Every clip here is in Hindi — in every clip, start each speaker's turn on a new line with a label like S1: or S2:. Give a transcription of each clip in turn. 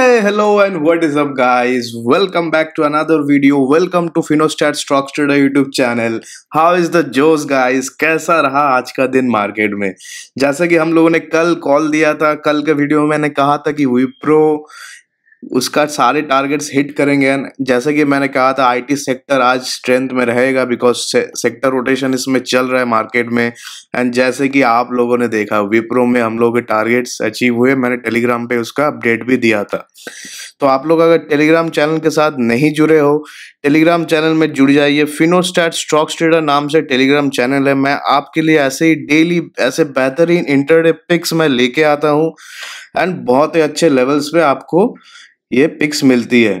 S1: Hey, hello and what is up guys? Welcome back to another video. Welcome to Finostat Stocks Trader YouTube channel. How is the Joe's guys? कैसा रहा आज का दिन मार्केट में जैसा कि हम लोगों ने कल कॉल दिया था कल के वीडियो में मैंने कहा था कि विप्रो उसका सारे टारगेट्स हिट करेंगे जैसे कि मैंने कहा था आईटी सेक्टर आज स्ट्रेंथ में रहेगा बिकॉज से, सेक्टर रोटेशन इसमें चल रहा है मार्केट में एंड जैसे कि आप लोगों ने देखा विप्रो में हम लोग के टारगेट्स अचीव हुए मैंने टेलीग्राम पे उसका अपडेट भी दिया था तो आप लोग अगर टेलीग्राम चैनल के साथ नहीं जुड़े हो टेलीग्राम चैनल में जुड़ जाइए फिनोस्टैट स्टॉक्स ट्रेडर नाम से टेलीग्राम चैनल है मैं आपके लिए ऐसे ही डेली ऐसे बेहतरीन इंटरडे पिक्स मैं लेके आता हूँ एंड बहुत ही अच्छे लेवल्स पे आपको ये पिक्स मिलती है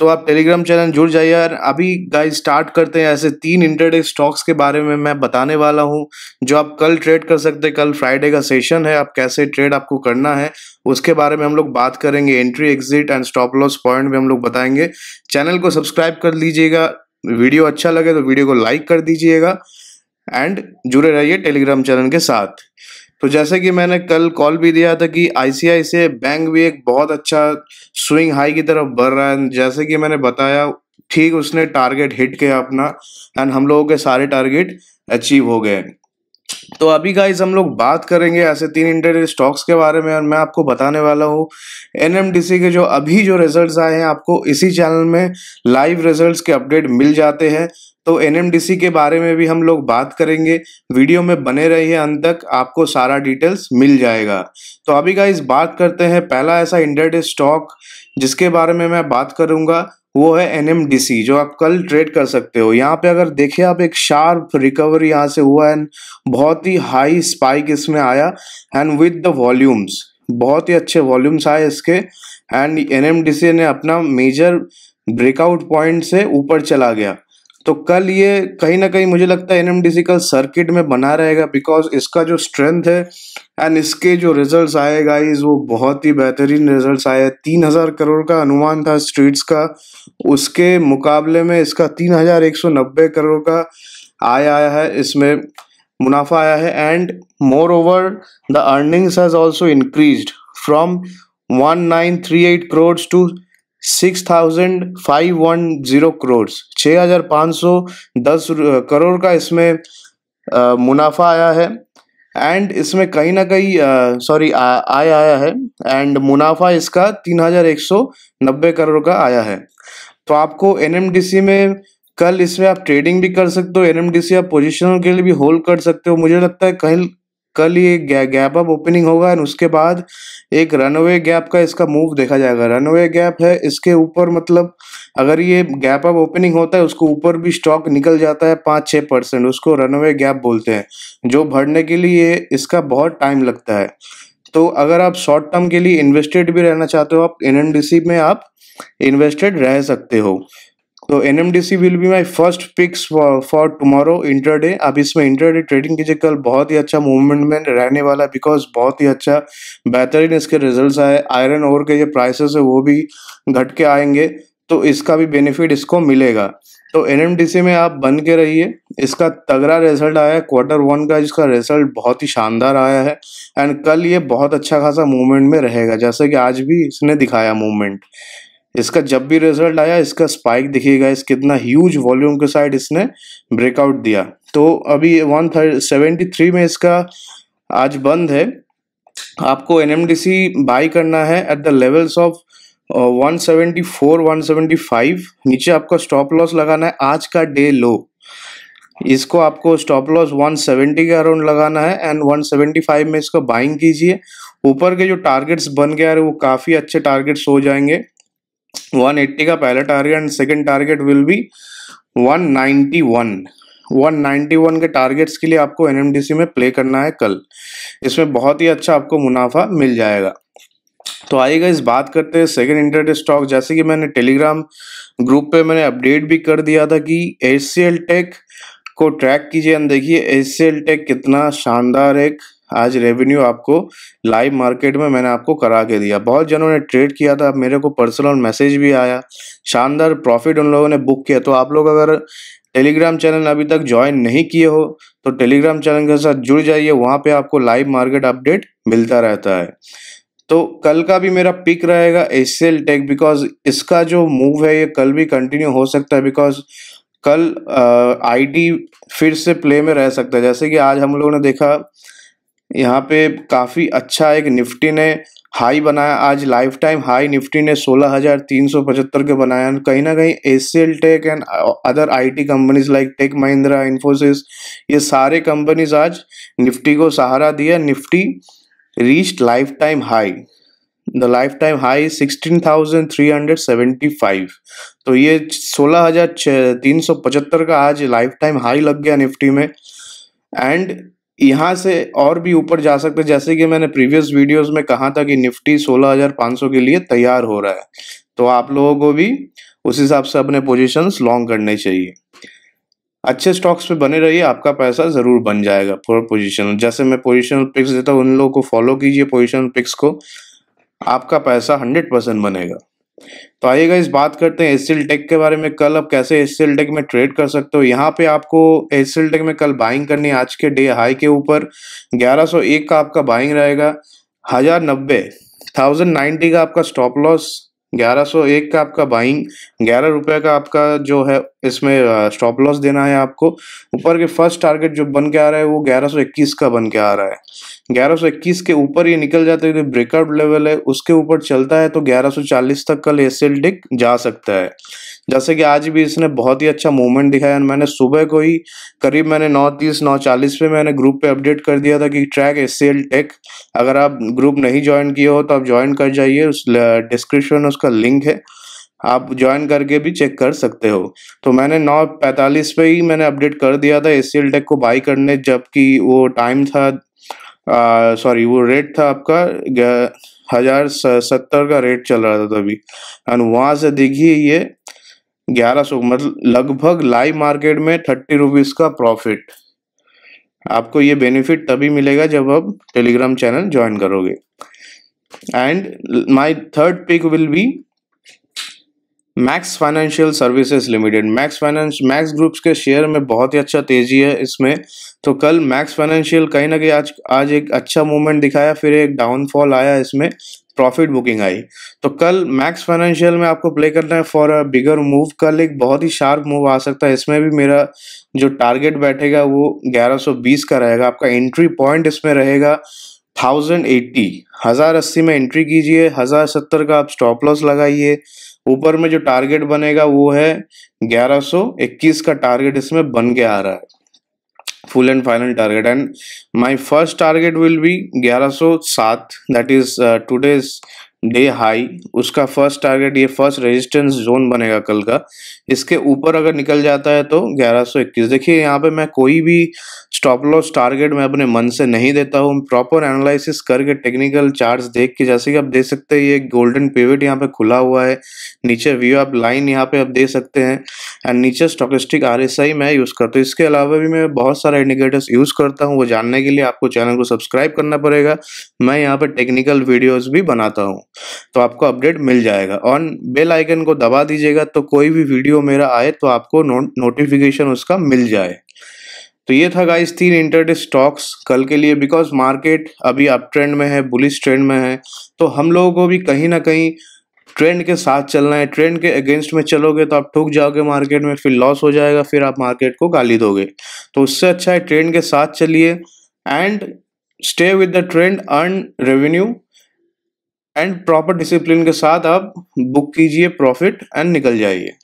S1: तो आप टेलीग्राम चैनल जुड़ जाइए यार अभी गाइस स्टार्ट करते हैं ऐसे तीन इंटरडे स्टॉक्स के बारे में मैं बताने वाला हूं जो आप कल ट्रेड कर सकते हैं कल फ्राइडे का सेशन है आप कैसे ट्रेड आपको करना है उसके बारे में हम लोग बात करेंगे entry exit and stop loss point भी हम लोग बताएंगे चैनल को सब्सक्राइब कर लीजिएगा वीडियो अच्छा लगे तो वीडियो को लाइक कर दीजिएगा एंड जुड़े रहिए टेलीग्राम चैनल के साथ तो जैसे कि मैंने कल कॉल भी दिया था कि आईसीआईसीआई बैंक भी एक बहुत अच्छा स्विंग हाई की तरफ बढ़ रहा है जैसे कि मैंने बताया ठीक उसने टारगेट हिट किया अपना एंड हम लोगों के सारे टारगेट अचीव हो गए तो अभी गाइज हम लोग बात करेंगे ऐसे तीन इंटर स्टॉक्स के बारे में और मैं आपको बताने वाला हूँ एनएमडीसी के जो अभी जो रिजल्ट्स आए हैं आपको इसी चैनल में लाइव रिजल्ट्स के अपडेट मिल जाते हैं तो एनएमडीसी के बारे में भी हम लोग बात करेंगे वीडियो में बने रहिए अंत तक आपको सारा डिटेल्स मिल जाएगा तो अभी गाइज बात करते हैं पहला ऐसा इंटरडे स्टॉक जिसके बारे में मैं बात करूंगा वो है एनएमडीसी जो आप कल ट्रेड कर सकते हो यहाँ पे अगर देखे आप एक शार्प रिकवरी यहाँ से हुआ एंड बहुत ही हाई स्पाइक इसमें आया एंड विद द वॉल्यूम्स बहुत ही अच्छे वॉल्यूम्स आए इसके एंड एनएमडीसी ने अपना मेजर ब्रेकआउट पॉइंट से ऊपर चला गया तो कल ये कहीं ना कहीं मुझे लगता है एनएमडीसी कल सर्किट में बना रहेगा बिकॉज इसका जो स्ट्रेंथ है एंड इसके जो रिजल्ट्स आए गाइस वो बहुत ही बेहतरीन रिजल्ट्स आए तीन हजार करोड़ का अनुमान था स्ट्रीट्स का उसके मुकाबले में इसका तीन हजार एक सौ नब्बे करोड़ का आया आया है इसमें मुनाफा आया है and moreover the earnings has also increase from one nine three eight crore two six thousand five one zero crore छः हजार पाँच सौ दस करोड़ का इसमें मुनाफा आया है एंड इसमें कहीं ना कहीं सॉरी आय आया है एंड मुनाफा इसका तीन हजार एक सौ नब्बे करोड़ का आया है तो आपको एनएमडीसी में कल इसमें आप ट्रेडिंग भी कर सकते हो एनएमडीसी आप पोजिशनों के लिए भी होल्ड कर सकते हो मुझे लगता है कहीं कल ये गैप अप ओपनिंग होगा एंड उसके बाद एक रनवे गैप का इसका मूव देखा जाएगा रनवे गैप है इसके ऊपर मतलब अगर ये गैप अप ओपनिंग होता है उसको ऊपर भी स्टॉक निकल जाता है पाँच छः परसेंट उसको रनवे गैप बोलते हैं जो भरने के लिए इसका बहुत टाइम लगता है तो अगर आप शॉर्ट टर्म के लिए इन्वेस्टेड भी रहना चाहते हो आप एन में आप इन्वेस्टेड रह सकते हो तो N M D C will be my first picks for tomorrow intraday आप इसमें इंटरडे ट्रेडिंग कीजिए कल बहुत ही अच्छा मूवमेंट में रहने वाला है बिकॉज बहुत ही अच्छा बेहतरीन इसके रिजल्ट आए आयरन और के जो प्राइसेस है वो भी घट के आएंगे तो इसका भी बेनिफिट इसको मिलेगा तो एन एम डी सी में आप बन के रहिए इसका तगड़ा रिजल्ट आया है क्वार्टर वन का जिसका रिजल्ट बहुत ही शानदार आया है एंड कल ये बहुत अच्छा खासा मूवमेंट में रहेगा जैसे कि आज भी इसने दिखाया मूवमेंट इसका जब भी रिजल्ट आया इसका स्पाइक दिखेगा इस कितना ह्यूज वॉल्यूम के साइड इसने ब्रेकआउट दिया तो अभी वन सेवेंटी थ्री में इसका आज बंद है आपको एन बाई करना है एट द लेवल्स ऑफ 174 175 नीचे आपका स्टॉप लॉस लगाना है आज का डे लो इसको आपको स्टॉप लॉस 170 के अराउंड लगाना है एंड 175 में इसको बाइंग कीजिए ऊपर के जो टारगेट्स बन गया है वो काफ़ी अच्छे टारगेट्स हो जाएंगे 180 का पहला target and second target will be 191 191 के टारगेट्स के लिए आपको एनएमडीसी में प्ले करना है कल इसमें बहुत ही अच्छा आपको मुनाफा मिल जाएगा तो आइएगा इस बात करते हैं सेकेंड इंटरडे स्टॉक जैसे कि मैंने टेलीग्राम ग्रुप पे मैंने अपडेट भी कर दिया था कि एच टेक को ट्रैक कीजिए हम देखिए एच टेक कितना शानदार एक आज रेवेन्यू आपको लाइव मार्केट में मैंने आपको करा के दिया बहुत जनों ने ट्रेड किया था मेरे को पर्सनल मैसेज भी आया शानदार प्रॉफिट उन लोगों ने बुक किया तो आप लोग अगर टेलीग्राम चैनल अभी तक ज्वाइन नहीं किए हो तो टेलीग्राम चैनल के साथ जुड़ जाइए वहाँ पर आपको लाइव मार्केट अपडेट मिलता रहता है तो कल का भी मेरा पिक रहेगा एस टेक बिकॉज इसका जो मूव है ये कल भी कंटिन्यू हो सकता है बिकॉज कल आईटी फिर से प्ले में रह सकता है जैसे कि आज हम लोगों ने देखा यहाँ पे काफ़ी अच्छा एक निफ्टी ने हाई बनाया आज लाइफ टाइम हाई निफ्टी ने 16,375 के बनाया कहीं ना कहीं ACL tech and other IT companies like tech Mahindra Infosys ये सारे कंपनीज आज निफ्टी को सहारा दिया Nifty reach life time high the life time high sixteen thousand three hundred seventy five तो ये सोलह हजार तीन सौ पचहत्तर का आज लाइफ टाइम हाई लग गया निफ्टी में एंड यहाँ से और भी ऊपर जा सकते हैं जैसे कि मैंने प्रीवियस वीडियोस में कहा था कि निफ्टी 16,500 के लिए तैयार हो रहा है तो आप लोगों को भी उस हिसाब से अपने पोजीशंस लॉन्ग करने चाहिए अच्छे स्टॉक्स पे बने रहिए आपका पैसा ज़रूर बन जाएगा फॉर पोजिशन जैसे मैं पोजिशन पिक्स देता हूँ उन लोगों को फॉलो कीजिए पोजिशन पिक्स को आपका पैसा हंड्रेड परसेंट बनेगा तो आइएगा इस बात करते हैं एसएल टेक के बारे में कल आप कैसे एसएल टेक में ट्रेड कर सकते हो यहाँ पे आपको एसएल टेक में कल बाइंग करनी आज के डे हाई के ऊपर 1101 का आपका बाइंग रहेगा हजार नब्बे थाउजेंड नाइन्टी का आपका स्टॉप लॉस ग्यारह सौ एक का आपका बाइंग ग्यारह रुपये का आपका जो है इसमें स्टॉप लॉस देना है आपको ऊपर के फर्स्ट टारगेट जो बन के आ रहा है वो ग्यारह सौ इक्कीस का बन के आ रहा है ग्यारह सौ इक्कीस के ऊपर ये निकल जाता है जो ब्रेकआउट लेवल है उसके ऊपर चलता है तो ग्यारह सौ चालीस तक कल एस टिक जा सकता है जैसे कि आज भी इसने बहुत ही अच्छा मूवमेंट दिखाया मैंने सुबह को ही करीब मैंने नौ तीस नौ चालीस पे मैंने ग्रुप पे अपडेट कर दिया था कि ट्रैक एस टेक अगर आप ग्रुप नहीं ज्वाइन किए हो तो आप ज्वाइन कर जाइए उस डिस्क्रिप्शन उसका लिंक है आप ज्वाइन करके भी चेक कर सकते हो तो मैंने नौ पैंतालीस पे ही मैंने अपडेट कर दिया था एस टेक को बाई करने जबकि वो टाइम था सॉरी वो रेट था आपका हजार सत्तर का रेट चल रहा था तभी एंड वहाँ से देखिए ये ग्यारह सौ मतलब लगभग लाइव मार्केट में थर्टी रुपीज़ का प्रॉफिट आपको ये बेनिफिट तभी मिलेगा जब आप टेलीग्राम चैनल ज्वाइन करोगे and my third pick will be Max Financial Services Limited Max Finance Max groups के शेयर में बहुत ही अच्छा तेजी है इसमें तो कल मैक्स फाइनेंशियल कहीं ना कहीं आज आज एक अच्छा मूवमेंट दिखाया फिर एक डाउनफॉल आया इसमें प्रॉफिट बुकिंग आई तो कल मैक्स फाइनेंशियल में आपको प्ले करना है फॉर अ बिगर मूव कल एक बहुत ही शार्प मूव आ सकता है इसमें भी मेरा जो टारगेट बैठेगा वो 1120 का रहेगा आपका एंट्री पॉइंट इसमें रहेगा थाउजेंड एट्टी हज़ार अस्सी में एंट्री कीजिए हज़ार सत्तर का आप स्टॉप लॉस लगाइए ऊपर में जो टारगेट बनेगा वो है ग्यारह इक्कीस का टारगेट इसमें बन के आ रहा है full and final target and my first target will be 1107 that is uh, today's day high उसका फर्स्ट टारगेट ये फर्स्ट रेजिस्टेंस जोन बनेगा कल का इसके ऊपर अगर निकल जाता है तो 1121 देखिए यहाँ पे मैं कोई भी स्टॉप लॉस टारगेट मैं अपने मन से नहीं देता हूँ प्रॉपर एनालिसिस करके टेक्निकल चार्ट्स देख के जैसे कि आप देख सकते हैं ये गोल्डन पेवेट यहाँ पे खुला हुआ है नीचे व्यू आप लाइन यहाँ पे आप दे सकते हैं एंड नीचे स्टॉकिस्टिक आर मैं यूज़ करता हूँ इसके अलावा भी मैं बहुत सारे इंडिकेटर्स यूज़ करता हूँ वो जानने के लिए आपको चैनल को सब्सक्राइब करना पड़ेगा मैं यहाँ पर टेक्निकल वीडियोज़ भी बनाता हूँ तो आपको अपडेट मिल जाएगा ऑन बेल आइकन को दबा दीजिएगा तो कोई भी वीडियो मेरा आए तो आपको नो, नोटिफिकेशन उसका मिल जाए तो ये था गाइस तीन इंटरडे स्टॉक्स कल के लिए बिकॉज मार्केट अभी अप ट्रेंड में है बुलिस ट्रेंड में है तो हम लोगों को भी कहीं ना कहीं ट्रेंड के साथ चलना है ट्रेंड के अगेंस्ट में चलोगे तो आप ठुक जाओगे मार्केट में फिर लॉस हो जाएगा फिर आप मार्केट को गाली दोगे तो उससे अच्छा है ट्रेंड के साथ चलिए and stay with the trend earn revenue and proper discipline के साथ आप बुक कीजिए प्रॉफिट एंड निकल जाइए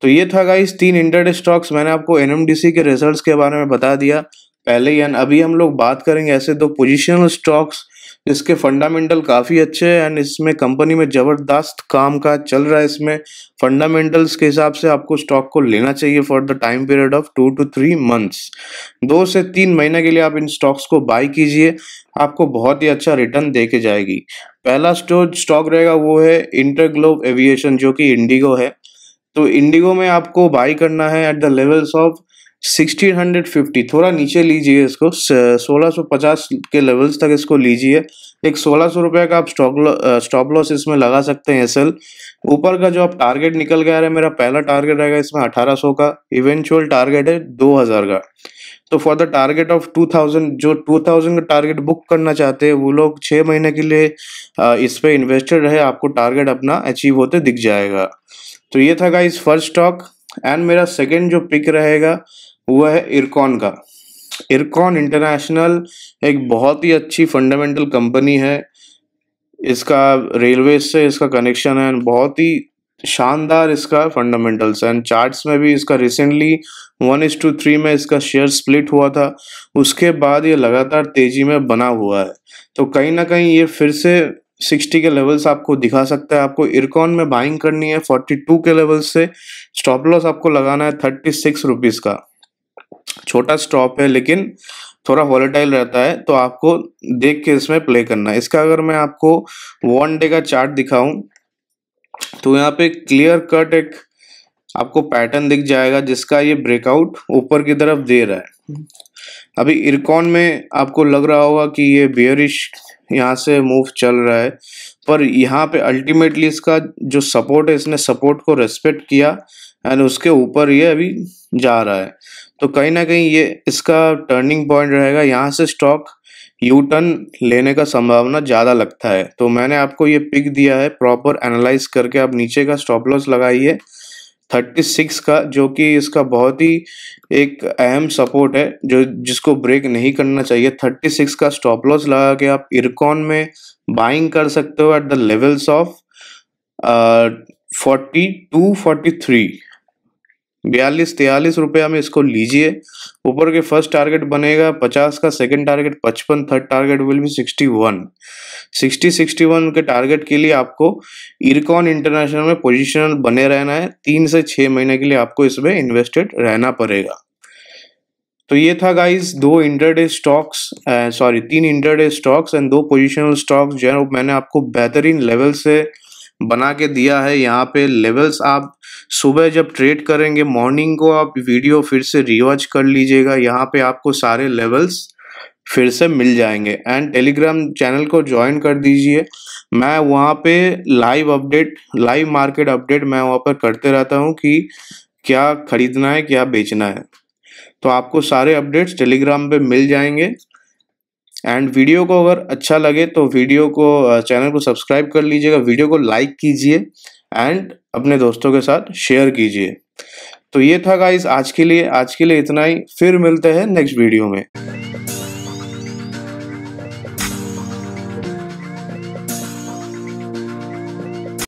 S1: तो ये था गाइस तीन इंटरड स्टॉक्स मैंने आपको एन के रिजल्ट के बारे में बता दिया पहले ही एंड अभी हम लोग बात करेंगे ऐसे दो पोजिशनल स्टॉक्स इसके फंडामेंटल काफ़ी अच्छे हैं एंड इसमें कंपनी में ज़बरदस्त काम का चल रहा है इसमें फंडामेंटल्स के हिसाब से आपको स्टॉक को लेना चाहिए for the time period of two two three months दो से तीन महीने के लिए आप इन स्टॉक्स को बाई कीजिए आपको बहुत ही अच्छा रिटर्न दे के जाएगी पहला स्टोर स्टॉक रहेगा वो है इंटरग्लोब एविएशन जो कि इंडिगो है तो इंडिगो में आपको बाई करना है at the levels of sixteen hundred fifty थोड़ा नीचे लीजिए इसको सोलह सौ पचास के लेवल्स तक इसको लीजिए एक सोलह सौ रुपये का आप स्टॉक स्टॉप लॉस इसमें लगा सकते हैं एसएल ऊपर का जो आप टारगेट निकल गया है मेरा पहला टारगेट रहेगा इसमें अठारह सौ का इवेंचुअल टारगेट है दो हज़ार का तो for the target of two thousand जो टू थाउजेंड का टारगेट बुक करना चाहते हैं वो लोग छः महीने के लिए इस पर इन्वेस्टेड रहे आपको टारगेट अपना अचीव होते दिख जाएगा तो ये था इस फर्स्ट स्टॉक एंड मेरा सेकेंड जो पिक रहेगा वह है इरकॉन का इरकॉन इंटरनेशनल एक बहुत ही अच्छी फंडामेंटल कंपनी है इसका रेलवे से इसका कनेक्शन है बहुत ही शानदार इसका फंडामेंटल्स एंड चार्ट्स में भी इसका रिसेंटली वन इस टू थ्री में इसका शेयर स्प्लिट हुआ था उसके बाद ये लगातार तेजी में बना हुआ है तो कहीं ना कहीं ये फिर से सिक्सटी के लेवल्स आपको दिखा सकता है आपको इरकॉन में बाइंग करनी है फोर्टी टू के लेवल्स से स्टॉप लॉस आपको लगाना है थर्टी सिक्स रुपीज़ का छोटा स्टॉप है लेकिन थोड़ा वॉलेटाइल रहता है तो आपको देख के इसमें प्ले करना है इसका अगर मैं आपको वन डे का चार्ट दिखाऊं तो यहाँ पे क्लियर कट एक आपको पैटर्न दिख जाएगा जिसका ये ब्रेकआउट ऊपर की तरफ दे रहा है अभी इरकॉन में आपको लग रहा होगा कि ये बियरिश यहाँ से मूव चल रहा है पर यहाँ पे अल्टीमेटली इसका जो सपोर्ट है इसने सपोर्ट को रेस्पेक्ट किया एंड उसके ऊपर ये अभी जा रहा है तो कहीं ना कहीं ये इसका टर्निंग पॉइंट रहेगा यहाँ से स्टॉक यू टर्न लेने का संभावना ज़्यादा लगता है तो मैंने आपको ये पिक दिया है प्रॉपर एनालाइज करके आप नीचे का स्टॉप लॉस लगाइए थर्टी सिक्स का जो कि इसका बहुत ही एक अहम सपोर्ट है जो जिसको ब्रेक नहीं करना चाहिए थर्टी सिक्स का स्टॉप लॉस लगा के आप इरकॉन में बाइंग कर सकते हो at the levels of forty two forty three बयालीस तेयालीस रुपया में इसको लीजिए ऊपर के फर्स्ट टारगेट बनेगा पचास का सेकंड टारगेट पचपन third target will be sixty one sixty sixty one के टारगेट के लिए आपको इरकॉन इंटरनेशनल में पोजिशनल बने रहना है तीन से छः महीने के लिए आपको इसमें इन्वेस्टेड रहना पड़ेगा तो ये था गाइस दो इंटरडे स्टॉक्स सॉरी तीन इंटरडे स्टॉक्स एंड दो पोजिशनल स्टॉक्स जो मैंने आपको बेहतरीन लेवल से बना के दिया है यहाँ पे लेवल्स आप सुबह जब ट्रेड करेंगे मॉर्निंग को आप वीडियो फिर से रिवॉच कर लीजिएगा यहाँ पे आपको सारे लेवल्स फिर से मिल जाएंगे एंड टेलीग्राम चैनल को ज्वाइन कर दीजिए मैं वहाँ पे live update live market update मैं वहाँ पर करते रहता हूँ कि क्या खरीदना है क्या बेचना है तो आपको सारे अपडेट्स टेलीग्राम पे मिल जाएंगे एंड वीडियो को अगर अच्छा लगे तो वीडियो को चैनल को सब्सक्राइब कर लीजिएगा वीडियो को लाइक कीजिए एंड अपने दोस्तों के साथ शेयर कीजिए तो ये था गाइस आज के लिए आज के लिए इतना ही फिर मिलते हैं नेक्स्ट वीडियो में